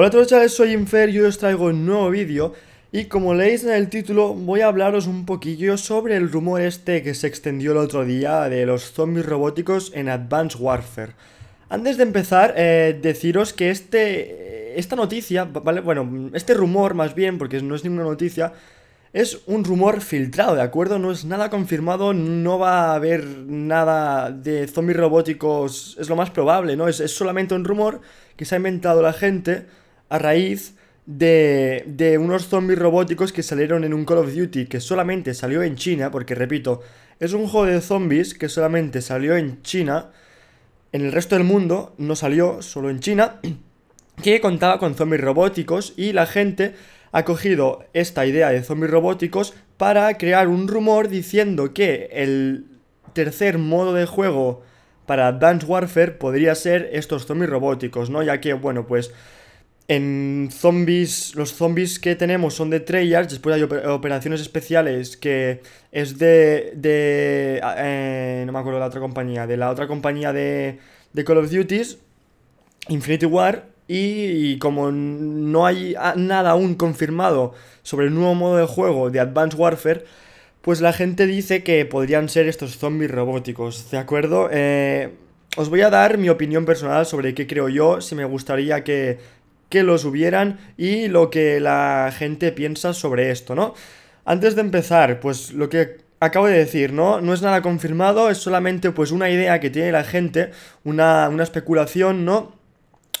Hola a todos chavales, soy Infer y hoy os traigo un nuevo vídeo y como leéis en el título voy a hablaros un poquillo sobre el rumor este que se extendió el otro día de los zombies robóticos en Advanced Warfare. Antes de empezar, eh, deciros que este, esta noticia, ¿vale? Bueno, este rumor más bien, porque no es ninguna noticia, es un rumor filtrado, ¿de acuerdo? No es nada confirmado, no va a haber nada de zombies robóticos, es lo más probable, ¿no? Es, es solamente un rumor que se ha inventado la gente a raíz de, de, unos zombies robóticos que salieron en un Call of Duty que solamente salió en China, porque repito, es un juego de zombies que solamente salió en China, en el resto del mundo no salió, solo en China, que contaba con zombies robóticos y la gente ha cogido esta idea de zombies robóticos para crear un rumor diciendo que el tercer modo de juego para Dance Warfare podría ser estos zombies robóticos, ¿no? Ya que, bueno, pues en zombies, los zombies que tenemos son de Treyarch, después hay operaciones especiales que es de... de eh, no me acuerdo de la otra compañía, de la otra compañía de, de Call of Duty, Infinity War, y como no hay nada aún confirmado sobre el nuevo modo de juego de Advanced Warfare, pues la gente dice que podrían ser estos zombies robóticos, ¿de acuerdo? Eh, os voy a dar mi opinión personal sobre qué creo yo, si me gustaría que que los hubieran y lo que la gente piensa sobre esto, ¿no? Antes de empezar, pues lo que acabo de decir, ¿no? No es nada confirmado, es solamente pues una idea que tiene la gente, una, una especulación, ¿no?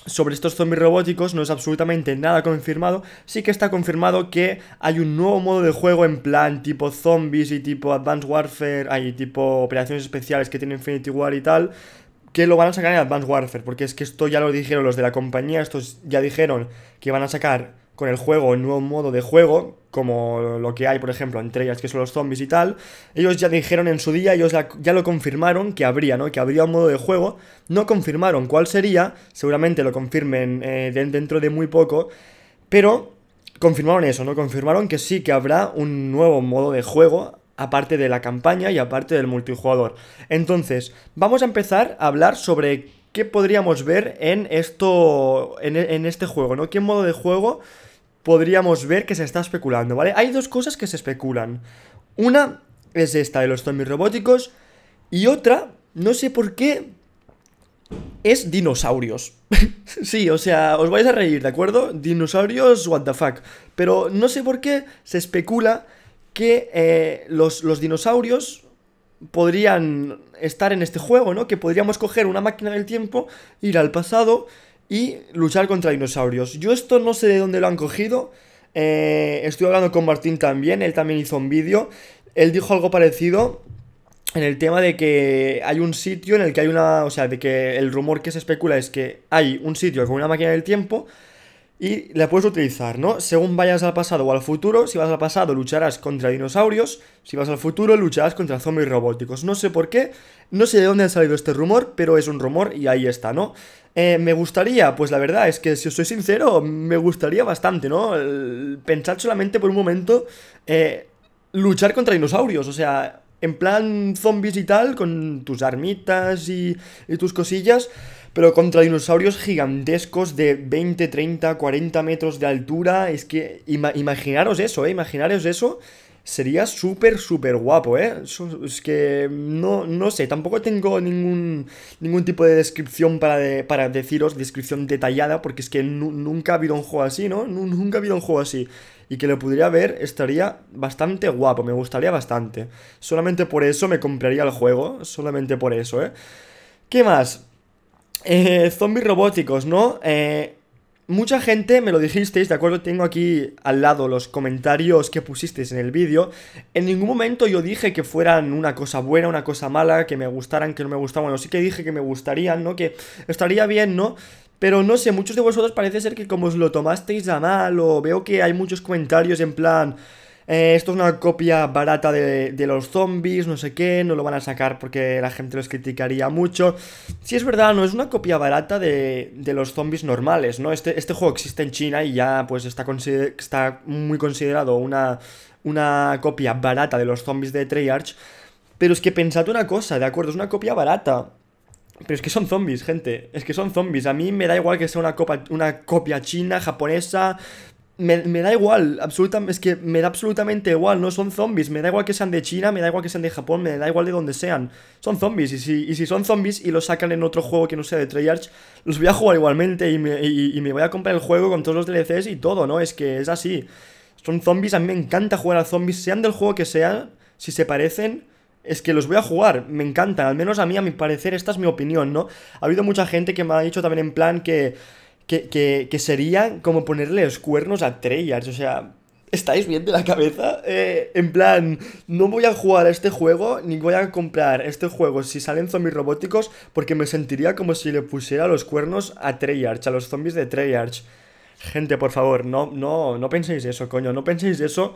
sobre estos zombies robóticos no es absolutamente nada confirmado, sí que está confirmado que hay un nuevo modo de juego en plan tipo zombies y tipo Advanced Warfare, hay tipo operaciones especiales que tiene Infinity War y tal, que lo van a sacar en Advanced Warfare, porque es que esto ya lo dijeron los de la compañía, estos ya dijeron que van a sacar con el juego un nuevo modo de juego, como lo que hay, por ejemplo, entre ellas, que son los zombies y tal. Ellos ya dijeron en su día, ellos ya lo confirmaron que habría, ¿no? Que habría un modo de juego. No confirmaron cuál sería, seguramente lo confirmen eh, dentro de muy poco, pero confirmaron eso, ¿no? Confirmaron que sí que habrá un nuevo modo de juego aparte de la campaña y aparte del multijugador. Entonces, vamos a empezar a hablar sobre qué podríamos ver en esto. en, este juego, ¿no? ¿Qué modo de juego podríamos ver que se está especulando, ¿vale? Hay dos cosas que se especulan. Una es esta de los zombies robóticos y otra, no sé por qué, es dinosaurios. sí, o sea, os vais a reír, ¿de acuerdo? Dinosaurios, what the fuck. Pero no sé por qué se especula que eh, los, dinosaurios podrían estar en este juego, ¿no? Que podríamos coger una máquina del tiempo, ir al pasado y luchar contra dinosaurios. Yo esto no sé de dónde lo han cogido. Eh, estoy hablando con Martín también, él también hizo un vídeo. Él dijo algo parecido en el tema de que hay un sitio en el que hay una... O sea, de que el rumor que se especula es que hay un sitio con una máquina del tiempo y la puedes utilizar, ¿no? Según vayas al pasado o al futuro, si vas al pasado lucharás contra dinosaurios, si vas al futuro lucharás contra zombies robóticos. No sé por qué, no sé de dónde ha salido este rumor, pero es un rumor y ahí está, ¿no? Eh, me gustaría, pues la verdad es que si os soy sincero, me gustaría bastante, ¿no? pensar solamente por un momento, eh, luchar contra dinosaurios, o sea, en plan zombies y tal, con tus armitas y, y tus cosillas. Pero contra dinosaurios gigantescos de 20, 30, 40 metros de altura, es que imaginaros eso, ¿eh? Imaginaros eso. Sería súper, súper guapo, ¿eh? Es que no, no sé, tampoco tengo ningún, ningún tipo de descripción para, para deciros, descripción detallada, porque es que nunca ha habido un juego así, ¿no? nunca ha habido un juego así y que lo pudiera ver, estaría bastante guapo, me gustaría bastante. Solamente por eso me compraría el juego, solamente por eso, ¿eh? ¿Qué más? eh, zombies robóticos, ¿no? Eh, mucha gente me lo dijisteis, de acuerdo, tengo aquí al lado los comentarios que pusisteis en el vídeo. En ningún momento yo dije que fueran una cosa buena, una cosa mala, que me gustaran, que no me gustaban. Bueno, sí que dije que me gustarían, ¿no? Que estaría bien, ¿no? Pero no sé, muchos de vosotros parece ser que como os lo tomasteis a mal o veo que hay muchos comentarios en plan... Eh, esto es una copia barata de, los zombies, no sé qué, no lo van a sacar porque la gente los criticaría mucho. Si es verdad, no es una copia barata de, los zombies normales, ¿no? Este, este, juego existe en China y ya pues está, está muy considerado una, una copia barata de los zombies de Treyarch. Pero es que pensad una cosa, ¿de acuerdo? Es una copia barata. Pero es que son zombies, gente. Es que son zombies. A mí me da igual que sea una, una copia china, japonesa, me, da igual, absolutamente, es que me da absolutamente igual, no son zombies, me da igual que sean de China, me da igual que sean de Japón, me da igual de donde sean, son zombies, y si, son zombies y los sacan en otro juego que no sea de Treyarch, los voy a jugar igualmente y me, y me voy a comprar el juego con todos los DLCs y todo, ¿no? Es que es así, son zombies, a mí me encanta jugar a zombies, sean del juego que sean, si se parecen, es que los voy a jugar, me encantan, al menos a mí, a mi parecer, esta es mi opinión, ¿no? Ha habido mucha gente que me ha dicho también en plan que que, que, como ponerle los cuernos a Treyarch, o sea, ¿Estáis bien de la cabeza? Eh, en plan, no voy a jugar a este juego ni voy a comprar este juego si salen zombies robóticos porque me sentiría como si le pusiera los cuernos a Treyarch, a los zombies de Treyarch. Gente, por favor, no, no, no penséis eso, coño, no penséis eso.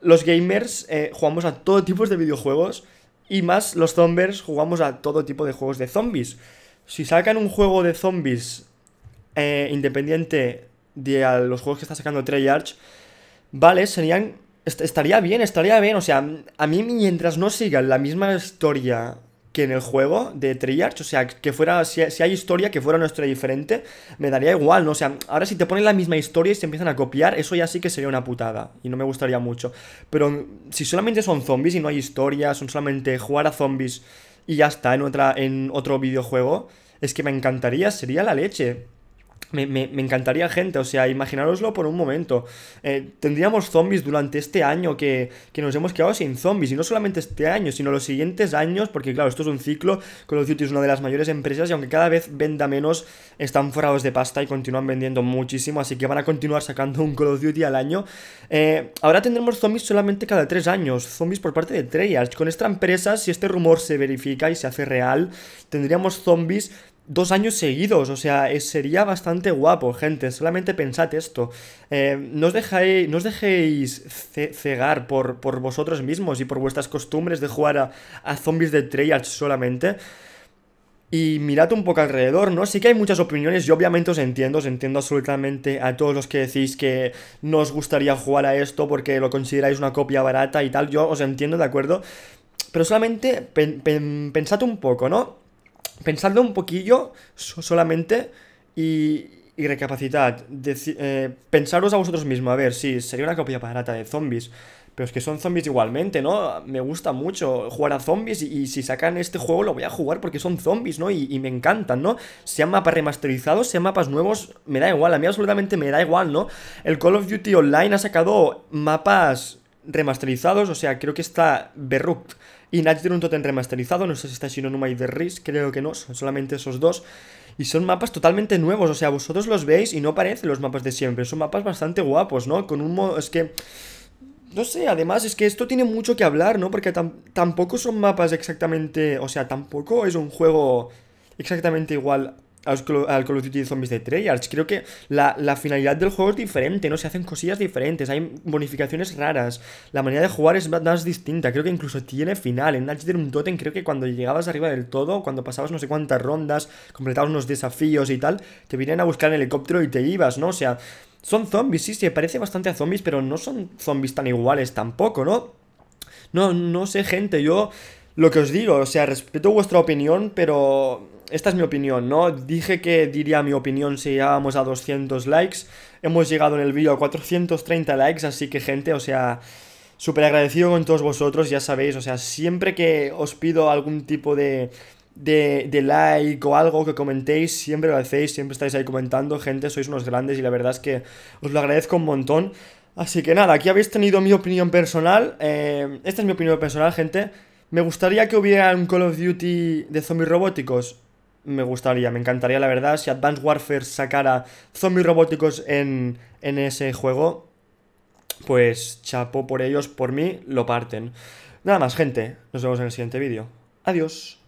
Los gamers eh, jugamos a todo tipo de videojuegos y más los zombies jugamos a todo tipo de juegos de zombies. Si sacan un juego de zombies eh, independiente de los juegos que está sacando Treyarch, vale, serían. estaría bien, estaría bien. O sea, a mí mientras no siga la misma historia que en el juego de Treyarch, o sea, que fuera, si, hay historia, que fuera una historia diferente, me daría igual, ¿no? O sea, ahora si te ponen la misma historia y se empiezan a copiar, eso ya sí que sería una putada, y no me gustaría mucho. Pero si solamente son zombies y no hay historia, son solamente jugar a zombies y ya está en, otra, en otro videojuego, es que me encantaría, sería la leche. Me, me, me, encantaría gente, o sea, imaginároslo por un momento. Eh, tendríamos zombies durante este año que, que, nos hemos quedado sin zombies, y no solamente este año, sino los siguientes años, porque claro, esto es un ciclo, Call of Duty es una de las mayores empresas, y aunque cada vez venda menos, están forados de pasta y continúan vendiendo muchísimo, así que van a continuar sacando un Call of Duty al año. Eh, ahora tendremos zombies solamente cada tres años, zombies por parte de Treyarch. Con esta empresa, si este rumor se verifica y se hace real, tendríamos zombies dos años seguidos, o sea, sería bastante guapo, gente, solamente pensad esto. Eh, no, os dejéis, cegar por, por, vosotros mismos y por vuestras costumbres de jugar a, zombies de Treyarch solamente. Y mirad un poco alrededor, ¿no? Sí que hay muchas opiniones, yo obviamente os entiendo, os entiendo absolutamente a todos los que decís que no os gustaría jugar a esto porque lo consideráis una copia barata y tal, yo os entiendo, ¿de acuerdo? Pero solamente pensad un poco, ¿no? pensadlo un poquillo solamente y, y recapacitad. Eh, pensaros a vosotros mismos, a ver, sí, sería una copia barata de zombies. Pero es que son zombies igualmente, ¿no? Me gusta mucho jugar a zombies y, si sacan este juego lo voy a jugar porque son zombies, ¿no? Y, me encantan, ¿no? Sean mapas remasterizados, sean mapas nuevos, me da igual, a mí absolutamente me da igual, ¿no? El Call of Duty Online ha sacado mapas remasterizados, o sea, creo que está Berrukt y Natch tiene un totem remasterizado, no sé si está sinónimo y de Risk, creo que no, son solamente esos dos. Y son mapas totalmente nuevos, o sea, vosotros los veis y no parecen los mapas de siempre, son mapas bastante guapos, ¿no? Con un modo, es que... No sé, además es que esto tiene mucho que hablar, ¿no? Porque tampoco son mapas exactamente... O sea, tampoco es un juego exactamente igual al Call of Duty Zombies de Treyarch. Creo que la, finalidad del juego es diferente, ¿no? Se hacen cosillas diferentes, hay bonificaciones raras, la manera de jugar es más distinta, creo que incluso tiene final. En un Totem creo que cuando llegabas arriba del todo, cuando pasabas no sé cuántas rondas, completabas unos desafíos y tal, te vienen a buscar en helicóptero y te ibas, ¿no? O sea, son zombies, sí, se parece bastante a zombies, pero no son zombies tan iguales tampoco, ¿no? No, no sé, gente, yo lo que os digo, o sea, respeto vuestra opinión, pero esta es mi opinión, ¿no? Dije que diría mi opinión si llegábamos a 200 likes. Hemos llegado en el vídeo a 430 likes, así que gente, o sea, súper agradecido con todos vosotros, ya sabéis, o sea, siempre que os pido algún tipo de, de, de like o algo que comentéis, siempre lo hacéis, siempre estáis ahí comentando, gente, sois unos grandes y la verdad es que os lo agradezco un montón. Así que nada, aquí habéis tenido mi opinión personal, eh, esta es mi opinión personal, gente. Me gustaría que hubiera un Call of Duty de zombies robóticos. Me gustaría, me encantaría la verdad. Si Advanced Warfare sacara zombies robóticos en, en ese juego, pues chapo por ellos, por mí, lo parten. Nada más, gente. Nos vemos en el siguiente vídeo. Adiós.